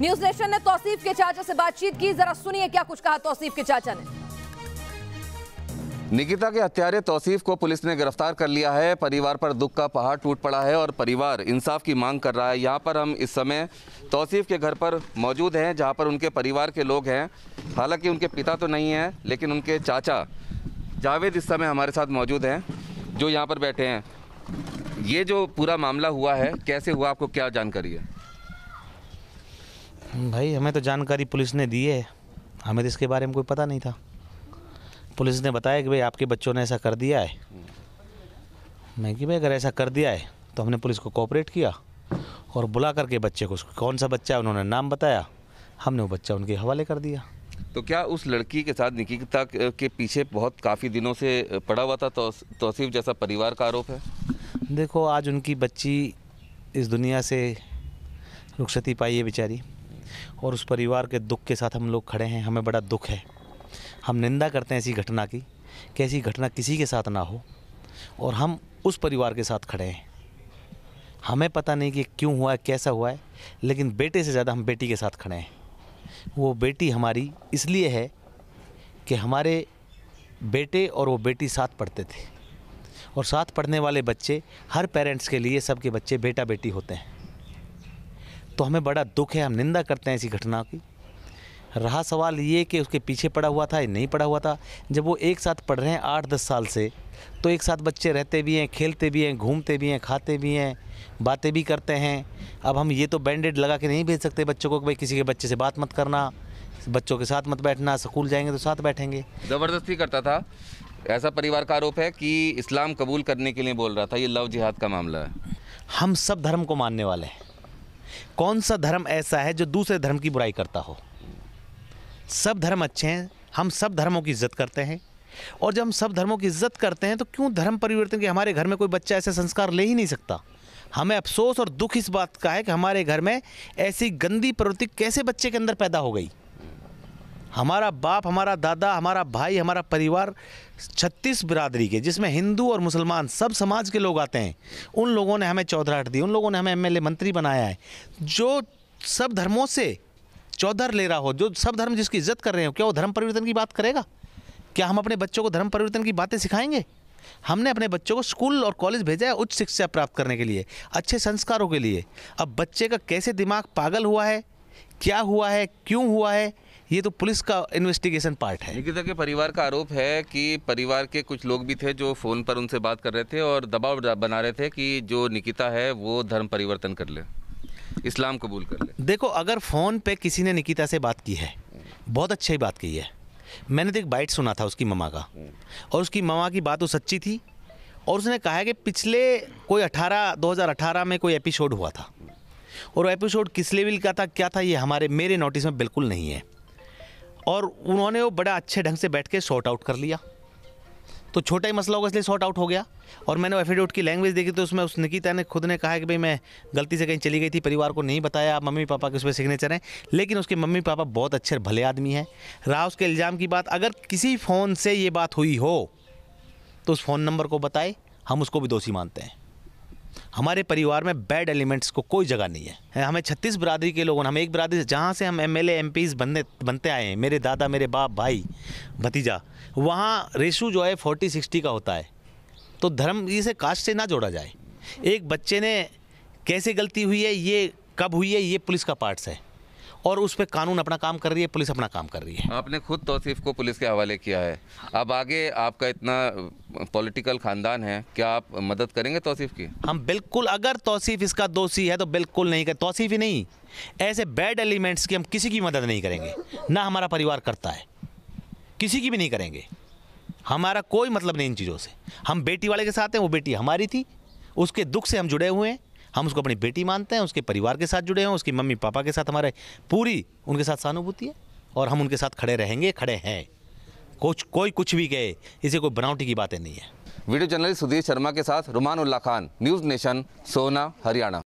news nation ने तोसीफ के चाचा से बातचीत की जरा सुनिए क्या कुछ कहा तोसीफ के चाचा ने निकिता के हत्यारे तौसीफ को पुलिस ने गिरफ्तार कर लिया है परिवार पर दुख का पहाड़ टूट पड़ा है और परिवार इंसाफ की मांग कर रहा है यहाँ पर हम इस समय तौसीफ के घर पर मौजूद हैं जहाँ पर उनके परिवार के लोग हैं हालांकि उनके पिता तो नहीं हैं लेकिन उनके चाचा जावेद इस समय हमारे साथ मौजूद हैं जो यहाँ पर बैठे हैं ये जो पूरा मामला हुआ है कैसे हुआ आपको क्या जानकारी है भाई हमें तो जानकारी पुलिस ने दी है हमें तो इसके बारे में कोई पता नहीं था पुलिस ने बताया कि भाई आपके बच्चों ने ऐसा कर दिया है मैं कि भाई अगर ऐसा कर दिया है तो हमने पुलिस को कोऑपरेट किया और बुला करके बच्चे को कौन सा बच्चा है उन्होंने नाम बताया हमने वो बच्चा उनके हवाले कर दिया तो क्या उस लड़की के साथ निकिता के पीछे बहुत काफ़ी दिनों से पड़ा हुआ था तोसीफ जैसा परिवार का आरोप है देखो आज उनकी बच्ची इस दुनिया से रुखसती पाई है बेचारी और उस परिवार के दुख के साथ हम लोग खड़े हैं हमें बड़ा दुख है हम निंदा करते हैं ऐसी घटना की कि ऐसी घटना किसी के साथ ना हो और हम उस परिवार के साथ खड़े हैं हमें पता नहीं कि क्यों हुआ है कैसा हुआ है लेकिन बेटे से ज़्यादा हम बेटी के साथ खड़े हैं वो बेटी हमारी इसलिए है कि हमारे बेटे और वो बेटी साथ पढ़ते थे और साथ पढ़ने वाले बच्चे हर पेरेंट्स के लिए सबके बच्चे बेटा बेटी होते हैं तो हमें बड़ा दुख है हम निंदा करते हैं इसी घटना की रहा सवाल ये कि उसके पीछे पड़ा हुआ था या नहीं पड़ा हुआ था जब वो एक साथ पढ़ रहे हैं आठ दस साल से तो एक साथ बच्चे रहते भी हैं खेलते भी हैं घूमते भी हैं खाते भी हैं बातें भी करते हैं अब हम ये तो बैंडेड लगा के नहीं भेज सकते बच्चों को कि भाई किसी के बच्चे से बात मत करना बच्चों के साथ मत बैठना स्कूल जाएंगे तो साथ बैठेंगे ज़बरदस्ती करता था ऐसा परिवार का आरोप है कि इस्लाम कबूल करने के लिए बोल रहा था ये लव जिहाद का मामला है हम सब धर्म को मानने वाले हैं कौन सा धर्म ऐसा है जो दूसरे धर्म की बुराई करता हो सब धर्म अच्छे हैं हम सब धर्मों की इज्जत करते हैं और जब हम सब धर्मों की इज्जत करते हैं तो क्यों धर्म परिवर्तन के हमारे घर में कोई बच्चा ऐसे संस्कार ले ही नहीं सकता हमें अफसोस और दुख इस बात का है कि हमारे घर में ऐसी गंदी प्रवृत्ति कैसे बच्चे के अंदर पैदा हो गई हमारा बाप हमारा दादा हमारा भाई हमारा परिवार छत्तीस बिरादरी के जिसमें हिंदू और मुसलमान सब समाज के लोग आते हैं उन लोगों ने हमें चौधराहट दी उन लोगों ने हमें एमएलए मंत्री बनाया है जो सब धर्मों से चौधर ले रहा हो जो सब धर्म जिसकी इज्जत कर रहे हो क्या वो धर्म परिवर्तन की बात करेगा क्या हम अपने बच्चों को धर्म परिवर्तन की बातें सिखाएंगे हमने अपने बच्चों को स्कूल और कॉलेज भेजा है उच्च शिक्षा प्राप्त करने के लिए अच्छे संस्कारों के लिए अब बच्चे का कैसे दिमाग पागल हुआ है क्या हुआ है क्यों हुआ है ये तो पुलिस का इन्वेस्टिगेशन पार्ट है निकिता के परिवार का आरोप है कि परिवार के कुछ लोग भी थे जो फ़ोन पर उनसे बात कर रहे थे और दबाव बना रहे थे कि जो निकिता है वो धर्म परिवर्तन कर ले इस्लाम कबूल कर ले देखो अगर फ़ोन पे किसी ने निकिता से बात की है बहुत अच्छी बात की है मैंने तो एक बाइट सुना था उसकी ममा का और उसकी ममा की बात वो सच्ची थी और उसने कहा है कि पिछले कोई 18 2018 में कोई एपिसोड हुआ था और एपिसोड किस लेवल का था क्या था ये हमारे मेरे नोटिस में बिल्कुल नहीं है और उन्होंने वो बड़ा अच्छे ढंग से बैठ के शॉर्ट आउट कर लिया तो छोटा ही मसला होगा इसलिए शॉर्ट आउट हो गया और मैंने एफिडेविट की लैंग्वेज देखी तो उसमें उस निकिता ने खुद ने कहा है कि भाई मैं गलती से कहीं चली गई थी परिवार को नहीं बताया मम्मी पापा के उस पर सिग्नेचर हैं लेकिन उसके मम्मी पापा बहुत अच्छे भले आदमी हैं रहा उसके इल्ज़ाम की बात अगर किसी फ़ोन से ये बात हुई हो तो उस फ़ोन नंबर को बताए हम उसको भी दोषी मानते हैं हमारे परिवार में बैड एलिमेंट्स को कोई जगह नहीं है हमें छत्तीस बरादरी के लोगों ने हमें एक बरादरी जहाँ से हम एम एल बनने बनते आए हैं मेरे दादा मेरे बाप भाई भतीजा वहाँ रेशू जो है फोर्टी सिक्सटी का होता है तो धर्म इसे कास्ट से ना जोड़ा जाए एक बच्चे ने कैसे गलती हुई है ये कब हुई है ये पुलिस का पार्ट्स है और उस पर कानून अपना काम कर रही है पुलिस अपना काम कर रही है आपने खुद तोसीफ को पुलिस के हवाले किया है अब आगे आपका इतना पॉलिटिकल खानदान है क्या आप मदद करेंगे तोसीफ की हम बिल्कुल अगर तोसीफ इसका दोषी है तो बिल्कुल नहीं कर तोसीफ ही नहीं ऐसे बैड एलिमेंट्स की हम किसी की मदद नहीं करेंगे ना हमारा परिवार करता है किसी की भी नहीं करेंगे हमारा कोई मतलब नहीं इन चीज़ों से हम बेटी वाले के साथ हैं वो बेटी हमारी थी उसके दुख से हम जुड़े हुए हैं हम उसको अपनी बेटी मानते हैं उसके परिवार के साथ जुड़े हैं उसकी मम्मी पापा के साथ हमारे पूरी उनके साथ सहानुभूति है और हम उनके साथ खड़े रहेंगे खड़े हैं कुछ कोई कुछ भी कहे इसे कोई बनावटी की बातें नहीं है वीडियो जर्नलिस्ट सुधीर शर्मा के साथ रुमान उल्ला खान न्यूज़ नेशन सोना हरियाणा